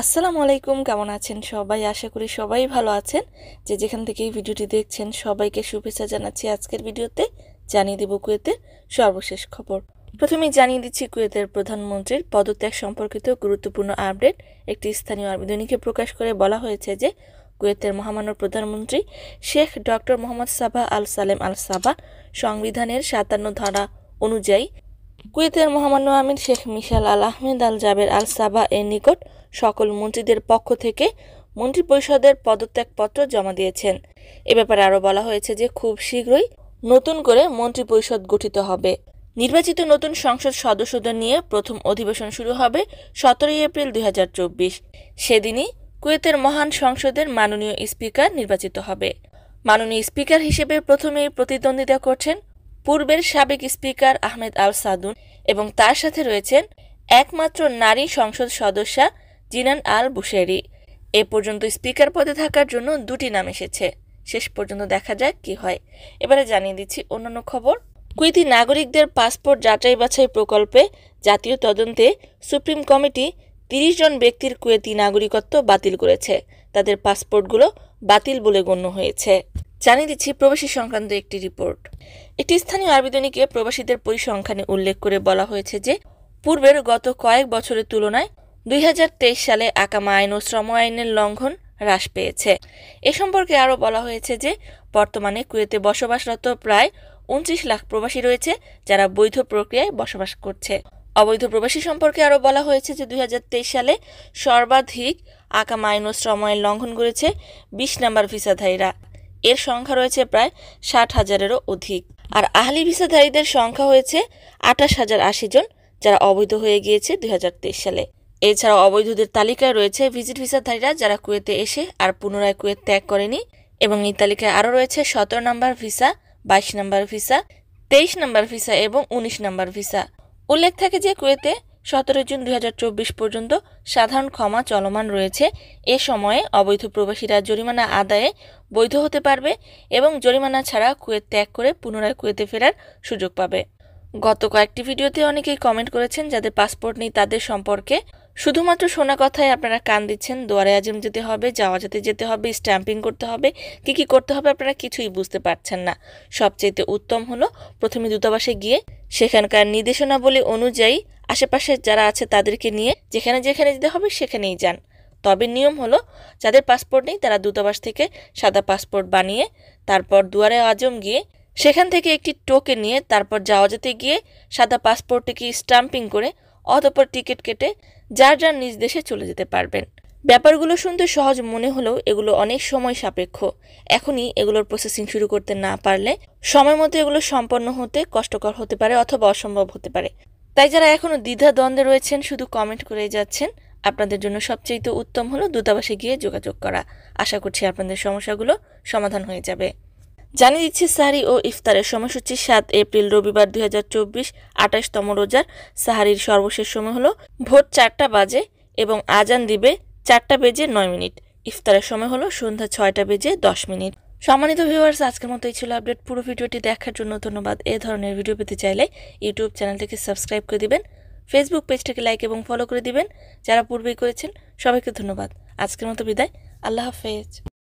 আসসালামু আলাইকুম কেমন আছেন সবাই আশা করি সবাই ভালো আছেন যে যেখান থেকে এই ভিডিওটি দেখছেন সবাইকে শুভেচ্ছা জানাচ্ছি আজকের ভিডিওতে জানিয়ে দেব কুয়েতের সর্বশেষ খবর প্রথমে জানিয়ে দিচ্ছি কুয়েতের প্রধানমন্ত্রীর পদত্যাগ সম্পর্কিত গুরুত্বপূর্ণ আপডেট একটি স্থানীয় আবেদনীকে প্রকাশ করে বলা হয়েছে যে কুয়েতের মহামান্য প্রধানমন্ত্রী Sheikh doctor Mohammad Sabah al Salem al Sabah সংবিধানের সাতান্ন ধারা অনুযায়ী কুয়েতের মহামান্য আমির শেখ মিশাল আল আহমেদ আল জাবের আল সাবা এর নিকট সকল মন্ত্রীদের পক্ষ থেকে মন্ত্রিপরিষদের পদত্যাগপত্র জমা দিয়েছেন এ ব্যাপারে আরও বলা হয়েছে যে খুব শীঘ্রই নতুন করে মন্ত্রিপরিষদ গঠিত হবে নির্বাচিত নতুন সংসদ সদস্যদের নিয়ে প্রথম অধিবেশন শুরু হবে সতেরোই এপ্রিল দুই সেদিনই কুয়েতের মহান সংসদের মাননীয় স্পিকার নির্বাচিত হবে মাননীয় স্পিকার হিসেবে প্রথমেই প্রতিদ্বন্দ্বিতা করছেন পূর্বের সাবেক স্পিকার আহমেদ আল সাদুন এবং তার সাথে রয়েছেন একমাত্র নারী সংসদ সদস্যা জিনান আল বুশেরি এ পর্যন্ত স্পিকার পদে থাকার জন্য দুটি নাম এসেছে শেষ পর্যন্ত দেখা যাক কি হয় এবারে জানিয়ে দিচ্ছি অন্যান্য খবর কুইতি নাগরিকদের পাসপোর্ট যাচাই বাছাই প্রকল্পে জাতীয় তদন্তে সুপ্রিম কমিটি তিরিশ জন ব্যক্তির কুয়েতি নাগরিকত্ব বাতিল করেছে তাদের পাসপোর্টগুলো বাতিল বলে গণ্য হয়েছে জানিয়ে দিচ্ছি প্রবাসী সংক্রান্ত একটি রিপোর্ট একটি স্থানীয় আবেদনীকে প্রবাসীদের পরিসংখ্যানে উল্লেখ করে বলা হয়েছে যে পূর্বের গত কয়েক বছরের তুলনায় দুই সালে আকামা আইন ও শ্রম আইনের লঙ্ঘন হ্রাস পেয়েছে এ সম্পর্কে আরও বলা হয়েছে যে বর্তমানে কুয়েতে বসবাসরত প্রায় উনত্রিশ লাখ প্রবাসী রয়েছে যারা বৈধ প্রক্রিয়ায় বসবাস করছে অবৈধ প্রবাসী সম্পর্কে আরও বলা হয়েছে যে দুই সালে সর্বাধিক আকামা আইন ও শ্রম আইন লঙ্ঘন করেছে বিশ নাম্বার ভিসাধারীরা এর সংখ্যা রয়েছে প্রায় ষাট হাজারেরও অধিক আর আহলি ভিসাধারীদের সংখ্যা হয়েছে আঠাশ হাজার আশি জন যারা অবৈধ হয়ে গিয়েছে দুই সালে এছাড়া অবৈধদের তালিকায় রয়েছে ভিজিট ভিসাধারীরা যারা কুয়েতে এসে আর পুনরায় কুয়েত ত্যাগ করেনি এবং এই তালিকায় আরও রয়েছে সতেরো নম্বর ভিসা বাইশ নম্বর ভিসা তেইশ নম্বর ভিসা এবং উনিশ নম্বর ভিসা উল্লেখ থাকে যে কুয়েতে সতেরো জুন দুই পর্যন্ত সাধারণ ক্ষমা চলমান রয়েছে এ সময়ে অবৈধ প্রবাসীরা জরিমানা আদায়ে বৈধ হতে পারবে এবং জরিমানা ছাড়া কুয়েত ত্যাগ করে পুনরায় কুয়েতে ফেরার সুযোগ পাবে গত কয়েকটি ভিডিওতে অনেকেই কমেন্ট করেছেন যাদের পাসপোর্ট নেই তাদের সম্পর্কে শুধুমাত্র শোনা কথায় আপনারা কান দিচ্ছেন দোয়ারে আজম যেতে হবে যাওয়া যেতে যেতে হবে স্ট্যাম্পিং করতে হবে কি কি করতে হবে আপনারা কিছুই বুঝতে পারছেন না সবচেয়ে উত্তম হলো প্রথমে দূতাবাসে গিয়ে সেখানকার নির্দেশনাবলী অনুযায়ী আশেপাশে যারা আছে তাদেরকে নিয়ে যেখানে যেখানে যেতে হবে সেখানেই যান তবে নিয়ম হলো যাদের পাসপোর্ট নেই তারা দূতাবাস থেকে সাদা পাসপোর্ট বানিয়ে তারপর দুয়ারে আজম গিয়ে সেখান থেকে একটি টোকে নিয়ে তারপর যাওয়া যেতে গিয়ে সাদা পাসপোর্টটিকে স্টাম্পিং করে অতপর টিকিট কেটে যার যার নিজ দেশে চলে যেতে পারবেন ব্যাপারগুলো শুনতে সহজ মনে হলেও এগুলো অনেক সময় সাপেক্ষ এখনই এগুলোর প্রসেসিং শুরু করতে না পারলে সময় মতো এগুলো সম্পন্ন হতে কষ্টকর হতে পারে অথবা অসম্ভব হতে পারে তাই যারা এখনও দ্বিধা দ্বন্দ্বে রয়েছেন শুধু কমেন্ট করে যাচ্ছেন আপনাদের জন্য সবচেয়ে উত্তম হলো দূতাবাসে গিয়ে যোগাযোগ করা আশা করছি আপনাদের সমস্যাগুলো সমাধান হয়ে যাবে জানিয়ে দিচ্ছি সাহারি ও ইফতারের সময়সূচি সাত এপ্রিল রবিবার দুই হাজার চব্বিশ আঠাশতম রোজার সাহারির সর্বশেষ সময় হলো ভোর চারটা বাজে এবং আজান দিবে চারটা বেজে নয় মিনিট ইফতারের সময় হলো সন্ধ্যা ছয়টা বেজে দশ মিনিট সম্মানিত ভিউয়ার্স আজকের মতো এই ছিল আপডেট পুরো ভিডিওটি দেখার জন্য ধন্যবাদ এ ধরনের ভিডিও পেতে চাইলে ইউটিউব চ্যানেলটিকে সাবস্ক্রাইব করে দিবেন ফেসবুক পেজটাকে লাইক এবং ফলো করে দিবেন যারা পূর্বেই করেছেন সবাইকে ধন্যবাদ আজকের মতো বিদায় আল্লাহ হাফেজ